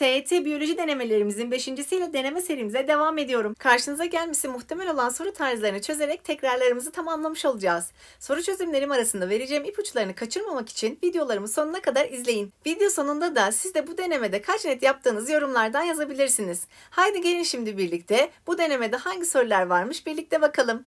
TET e biyoloji denemelerimizin 5.siyle deneme serimize devam ediyorum. Karşınıza gelmesi muhtemel olan soru tarzlarını çözerek tekrarlarımızı tamamlamış olacağız. Soru çözümlerim arasında vereceğim ipuçlarını kaçırmamak için videolarımı sonuna kadar izleyin. Video sonunda da siz de bu denemede kaç net yaptığınız yorumlardan yazabilirsiniz. Haydi gelin şimdi birlikte bu denemede hangi sorular varmış birlikte bakalım.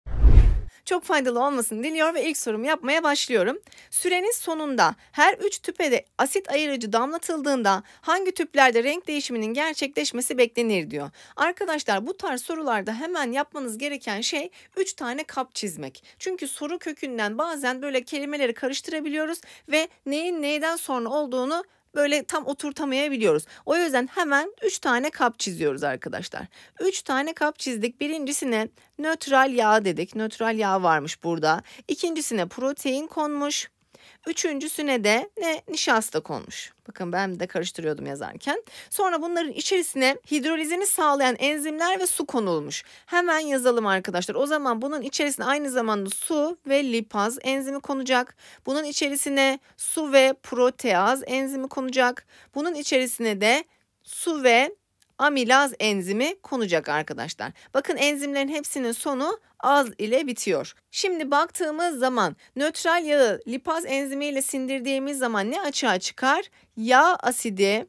Çok faydalı olmasını diliyor ve ilk sorumu yapmaya başlıyorum. Sürenin sonunda her üç tüpe de asit ayırıcı damlatıldığında hangi tüplerde renk değişiminin gerçekleşmesi beklenir diyor. Arkadaşlar bu tarz sorularda hemen yapmanız gereken şey 3 tane kap çizmek. Çünkü soru kökünden bazen böyle kelimeleri karıştırabiliyoruz ve neyin neyden sonra olduğunu böyle tam oturtamayabiliyoruz. O yüzden hemen 3 tane kap çiziyoruz arkadaşlar. 3 tane kap çizdik. Birincisine nötral yağ dedik. Nötral yağ varmış burada. İkincisine protein konmuş. Üçüncüsüne de ne nişasta konmuş. Bakın ben de karıştırıyordum yazarken. Sonra bunların içerisine hidrolizini sağlayan enzimler ve su konulmuş. Hemen yazalım arkadaşlar. O zaman bunun içerisine aynı zamanda su ve lipaz enzimi konacak. Bunun içerisine su ve proteaz enzimi konacak. Bunun içerisine de su ve amilaz enzimi konacak arkadaşlar. Bakın enzimlerin hepsinin sonu az ile bitiyor. Şimdi baktığımız zaman nötral yağı lipaz enzimi ile sindirdiğimiz zaman ne açığa çıkar? Yağ asidi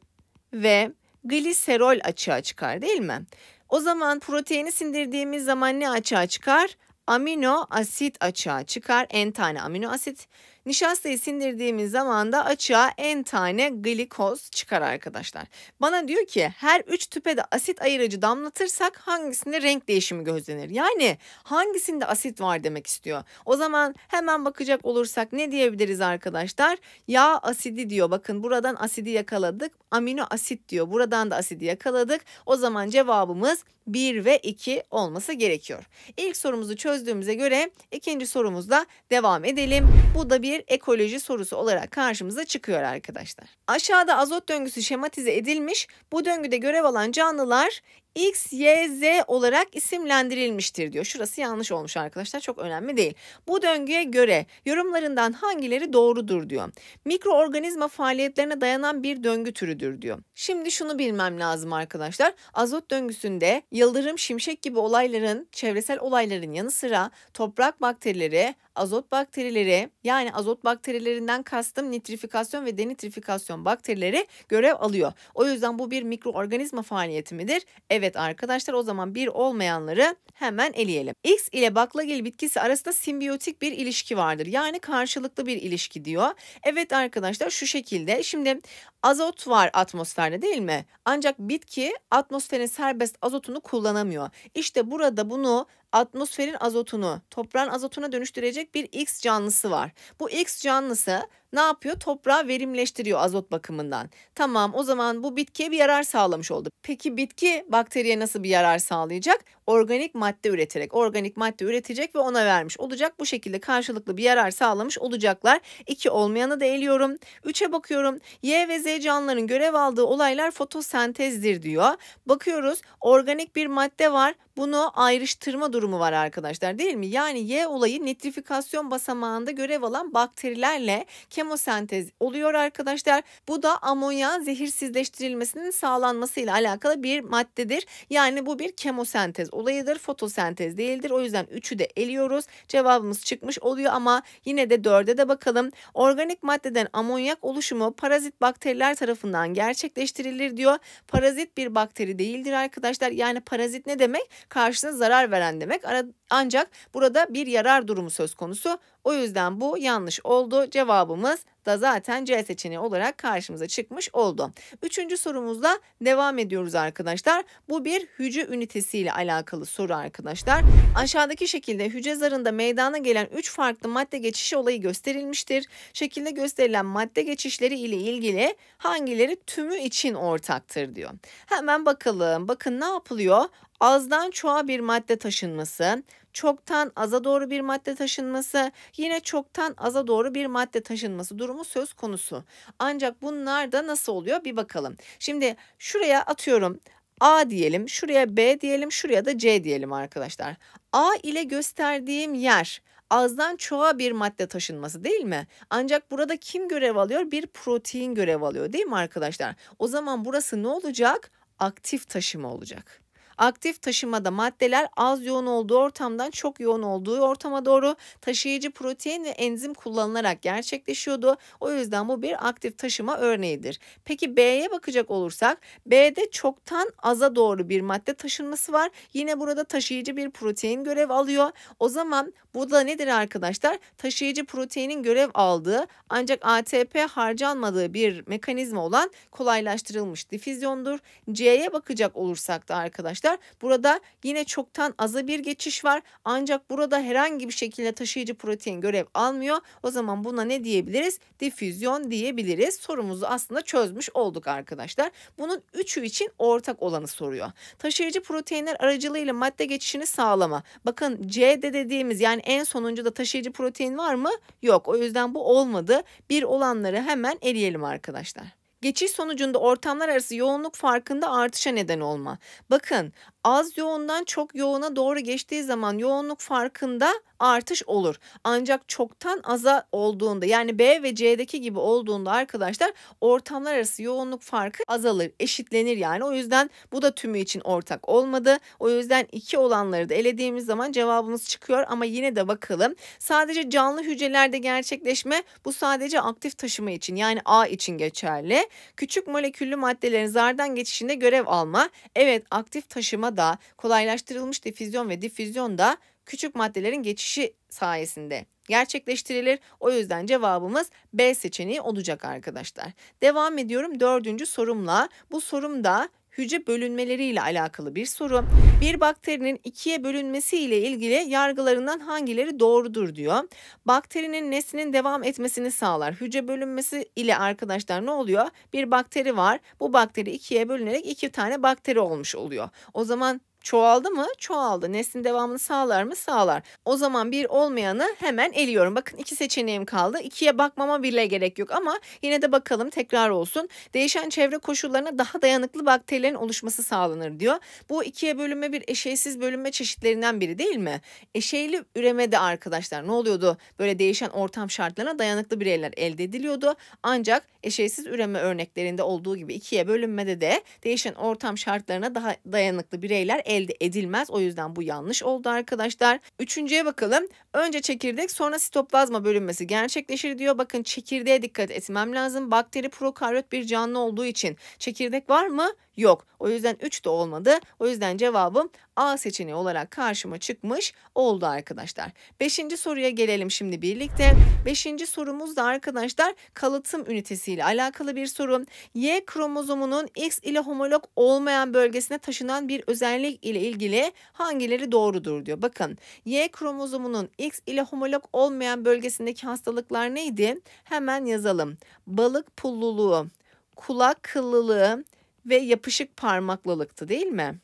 ve gliserol açığa çıkar değil mi? O zaman proteini sindirdiğimiz zaman ne açığa çıkar? Amino asit açığa çıkar. N tane amino asit Nişastayı sindirdiğimiz zaman da açığa en tane glikoz çıkar arkadaşlar. Bana diyor ki her 3 tüpe de asit ayırıcı damlatırsak hangisinde renk değişimi gözlenir? Yani hangisinde asit var demek istiyor. O zaman hemen bakacak olursak ne diyebiliriz arkadaşlar? Yağ asidi diyor. Bakın buradan asidi yakaladık. Amino asit diyor. Buradan da asidi yakaladık. O zaman cevabımız 1 ve 2 olması gerekiyor. İlk sorumuzu çözdüğümüze göre ikinci sorumuzda devam edelim. Bu da bir ekoloji sorusu olarak karşımıza çıkıyor arkadaşlar. Aşağıda azot döngüsü şematize edilmiş. Bu döngüde görev alan canlılar X, Y, Z olarak isimlendirilmiştir diyor. Şurası yanlış olmuş arkadaşlar çok önemli değil. Bu döngüye göre yorumlarından hangileri doğrudur diyor. Mikroorganizma faaliyetlerine dayanan bir döngü türüdür diyor. Şimdi şunu bilmem lazım arkadaşlar. Azot döngüsünde yıldırım, şimşek gibi olayların, çevresel olayların yanı sıra toprak bakterileri, azot bakterileri yani azot bakterilerinden kastım nitrifikasyon ve denitrifikasyon bakterileri görev alıyor. O yüzden bu bir mikroorganizma faaliyeti midir? Evet arkadaşlar o zaman bir olmayanları hemen eleyelim. X ile baklagil bitkisi arasında simbiyotik bir ilişki vardır. Yani karşılıklı bir ilişki diyor. Evet arkadaşlar şu şekilde şimdi azot var atmosferde değil mi? Ancak bitki atmosferin serbest azotunu kullanamıyor. İşte burada bunu atmosferin azotunu toprağın azotuna dönüştürecek bir X canlısı var. Bu X canlısı ne yapıyor? Toprağı verimleştiriyor azot bakımından. Tamam o zaman bu bitkiye bir yarar sağlamış oldu. Peki bitki bakteriye nasıl bir yarar sağlayacak? Organik madde üreterek, organik madde üretecek ve ona vermiş olacak. Bu şekilde karşılıklı bir yarar sağlamış olacaklar. 2 olmayanı da eliyorum. 3'e bakıyorum. Y ve Z canlıların görev aldığı olaylar fotosentezdir diyor. Bakıyoruz organik bir madde var. Bunu ayrıştırma durumu var arkadaşlar değil mi? Yani Y olayı nitrifikasyon basamağında görev alan bakterilerle kemoterapinin Kemosentez oluyor arkadaşlar. Bu da amonyağın zehirsizleştirilmesinin sağlanmasıyla alakalı bir maddedir. Yani bu bir kemosentez olayıdır. Fotosentez değildir. O yüzden 3'ü de eliyoruz. Cevabımız çıkmış oluyor ama yine de 4'e de bakalım. Organik maddeden amonyak oluşumu parazit bakteriler tarafından gerçekleştirilir diyor. Parazit bir bakteri değildir arkadaşlar. Yani parazit ne demek? Karşısına zarar veren demek. Ara ancak burada bir yarar durumu söz konusu. O yüzden bu yanlış oldu. Cevabımız da zaten C seçeneği olarak karşımıza çıkmış oldu. Üçüncü sorumuzla devam ediyoruz arkadaşlar. Bu bir hücre ünitesi ile alakalı soru arkadaşlar. Aşağıdaki şekilde hücre zarında meydana gelen 3 farklı madde geçişi olayı gösterilmiştir. Şekilde gösterilen madde geçişleri ile ilgili hangileri tümü için ortaktır diyor. Hemen bakalım. Bakın ne yapılıyor? Azdan çoğa bir madde taşınması, çoktan aza doğru bir madde taşınması, yine çoktan aza doğru bir madde taşınması durumu söz konusu. Ancak bunlar da nasıl oluyor bir bakalım. Şimdi şuraya atıyorum A diyelim, şuraya B diyelim, şuraya da C diyelim arkadaşlar. A ile gösterdiğim yer azdan çoğa bir madde taşınması değil mi? Ancak burada kim görev alıyor? Bir protein görev alıyor değil mi arkadaşlar? O zaman burası ne olacak? Aktif taşıma olacak. Aktif taşımada maddeler az yoğun olduğu ortamdan çok yoğun olduğu ortama doğru taşıyıcı protein ve enzim kullanılarak gerçekleşiyordu. O yüzden bu bir aktif taşıma örneğidir. Peki B'ye bakacak olursak B'de çoktan aza doğru bir madde taşınması var. Yine burada taşıyıcı bir protein görev alıyor. O zaman bu da nedir arkadaşlar? Taşıyıcı proteinin görev aldığı ancak ATP harcanmadığı bir mekanizma olan kolaylaştırılmış difüzyondur. C'ye bakacak olursak da arkadaşlar geçmişler. Burada yine çoktan azı bir geçiş var. Ancak burada herhangi bir şekilde taşıyıcı protein görev almıyor. O zaman buna ne diyebiliriz? Difüzyon diyebiliriz. Sorumuzu aslında çözmüş olduk arkadaşlar. Bunun üçü için ortak olanı soruyor. Taşıyıcı proteinler aracılığıyla madde geçişini sağlama. Bakın C'de dediğimiz yani en sonuncu da taşıyıcı protein var mı? Yok. O yüzden bu olmadı. Bir olanları hemen eriyelim arkadaşlar. Geçiş sonucunda ortamlar arası yoğunluk farkında artışa neden olma. Bakın az yoğundan çok yoğuna doğru geçtiği zaman yoğunluk farkında artış olur. Ancak çoktan aza olduğunda yani B ve C'deki gibi olduğunda arkadaşlar ortamlar arası yoğunluk farkı azalır, eşitlenir yani. O yüzden bu da tümü için ortak olmadı. O yüzden iki olanları da elediğimiz zaman cevabımız çıkıyor ama yine de bakalım. Sadece canlı hücrelerde gerçekleşme bu sadece aktif taşıma için yani A için geçerli küçük moleküllü maddelerin zardan geçişinde görev alma, evet aktif taşıma da kolaylaştırılmış difüzyon ve difüzyon da küçük maddelerin geçişi sayesinde gerçekleştirilir. O yüzden cevabımız B seçeneği olacak arkadaşlar. Devam ediyorum dördüncü sorumla. Bu sorumda hücre bölünmeleriyle alakalı bir soru. Bir bakterinin ikiye bölünmesi ile ilgili yargılarından hangileri doğrudur diyor. Bakterinin neslinin devam etmesini sağlar. Hücre bölünmesi ile arkadaşlar ne oluyor? Bir bakteri var. Bu bakteri ikiye bölünerek iki tane bakteri olmuş oluyor. O zaman Çoğaldı mı? Çoğaldı. Neslin devamını sağlar mı? Sağlar. O zaman bir olmayanı hemen eliyorum. Bakın iki seçeneğim kaldı. İkiye bakmama bile gerek yok ama yine de bakalım tekrar olsun. Değişen çevre koşullarına daha dayanıklı bakterilerin oluşması sağlanır diyor. Bu ikiye bölünme bir eşeysiz bölünme çeşitlerinden biri değil mi? Eşeyli üremede arkadaşlar ne oluyordu? Böyle değişen ortam şartlarına dayanıklı bireyler elde ediliyordu. Ancak eşeysiz üreme örneklerinde olduğu gibi ikiye bölünmede de değişen ortam şartlarına daha dayanıklı bireyler elde elde edilmez. O yüzden bu yanlış oldu arkadaşlar. Üçüncüye bakalım. Önce çekirdek sonra sitoplazma bölünmesi gerçekleşir diyor. Bakın çekirdeğe dikkat etmem lazım. Bakteri prokaryot bir canlı olduğu için çekirdek var mı? Yok. O yüzden 3 de olmadı. O yüzden cevabım A seçeneği olarak karşıma çıkmış oldu arkadaşlar. Beşinci soruya gelelim şimdi birlikte. Beşinci sorumuz da arkadaşlar kalıtım ünitesiyle alakalı bir sorun. Y kromozomunun X ile homolog olmayan bölgesine taşınan bir özellik ile ilgili hangileri doğrudur diyor. Bakın Y kromozomunun X ile homolog olmayan bölgesindeki hastalıklar neydi? Hemen yazalım. Balık pulluluğu, kulak kıllılığı ve yapışık parmaklılıktı değil mi?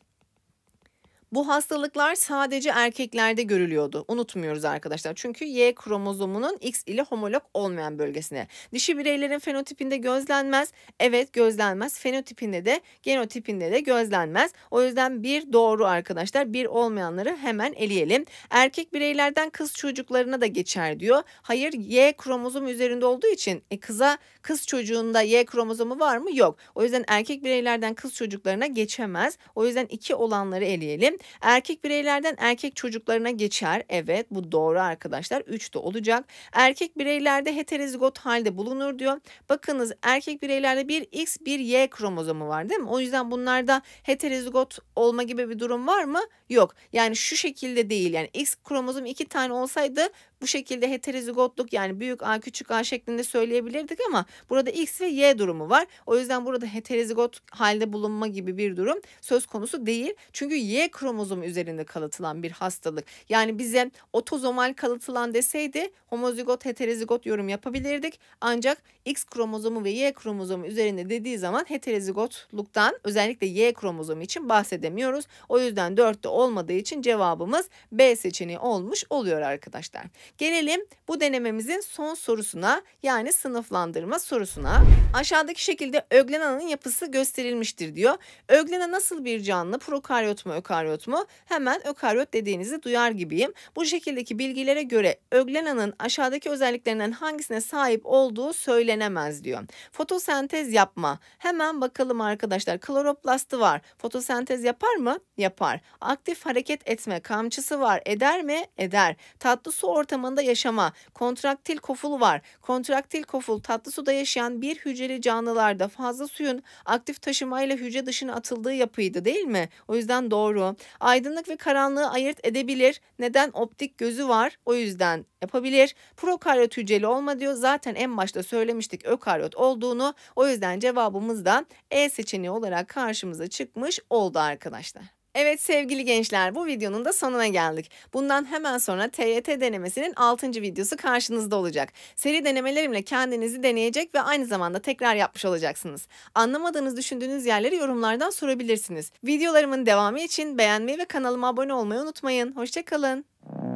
Bu hastalıklar sadece erkeklerde görülüyordu. Unutmuyoruz arkadaşlar. Çünkü Y kromozomunun X ile homolog olmayan bölgesine. Dişi bireylerin fenotipinde gözlenmez. Evet gözlenmez. Fenotipinde de genotipinde de gözlenmez. O yüzden bir doğru arkadaşlar. Bir olmayanları hemen eleyelim. Erkek bireylerden kız çocuklarına da geçer diyor. Hayır Y kromozom üzerinde olduğu için e, kıza kız çocuğunda Y kromozomu var mı? Yok. O yüzden erkek bireylerden kız çocuklarına geçemez. O yüzden iki olanları eleyelim. Erkek bireylerden erkek çocuklarına geçer. Evet bu doğru arkadaşlar. 3 de olacak. Erkek bireylerde heterozigot halde bulunur diyor. Bakınız erkek bireylerde bir X bir Y kromozomu var değil mi? O yüzden bunlarda heterozigot olma gibi bir durum var mı? Yok. Yani şu şekilde değil. Yani X kromozom iki tane olsaydı bu şekilde heterozigotluk yani büyük A küçük A şeklinde söyleyebilirdik ama burada X ve Y durumu var. O yüzden burada heterozigot halde bulunma gibi bir durum söz konusu değil. Çünkü Y kromozomu kromozom üzerinde kalıtılan bir hastalık. Yani bize otozomal kalıtılan deseydi homozigot heterozigot yorum yapabilirdik. Ancak X kromozomu ve Y kromozomu üzerinde dediği zaman heterozigotluktan özellikle Y kromozomu için bahsedemiyoruz. O yüzden 4'te olmadığı için cevabımız B seçeneği olmuş oluyor arkadaşlar. Gelelim bu denememizin son sorusuna yani sınıflandırma sorusuna. Aşağıdaki şekilde öglenanın yapısı gösterilmiştir diyor. Öglena nasıl bir canlı? Prokaryot mu ökaryot ökaryot mu? Hemen ökaryot dediğinizi duyar gibiyim. Bu şekildeki bilgilere göre öglenanın aşağıdaki özelliklerinden hangisine sahip olduğu söylenemez diyor. Fotosentez yapma. Hemen bakalım arkadaşlar. Kloroplastı var. Fotosentez yapar mı? Yapar. Aktif hareket etme. Kamçısı var. Eder mi? Eder. Tatlı su ortamında yaşama. Kontraktil koful var. Kontraktil koful tatlı suda yaşayan bir hücreli canlılarda fazla suyun aktif taşımayla hücre dışına atıldığı yapıydı değil mi? O yüzden doğru. Aydınlık ve karanlığı ayırt edebilir. Neden? Optik gözü var. O yüzden yapabilir. Prokaryot hücreli olma diyor. Zaten en başta söylemiştik ökaryot olduğunu. O yüzden cevabımız da E seçeneği olarak karşımıza çıkmış oldu arkadaşlar. Evet sevgili gençler bu videonun da sonuna geldik. Bundan hemen sonra TYT denemesinin 6. videosu karşınızda olacak. Seri denemelerimle kendinizi deneyecek ve aynı zamanda tekrar yapmış olacaksınız. Anlamadığınız düşündüğünüz yerleri yorumlardan sorabilirsiniz. Videolarımın devamı için beğenmeyi ve kanalıma abone olmayı unutmayın. Hoşçakalın.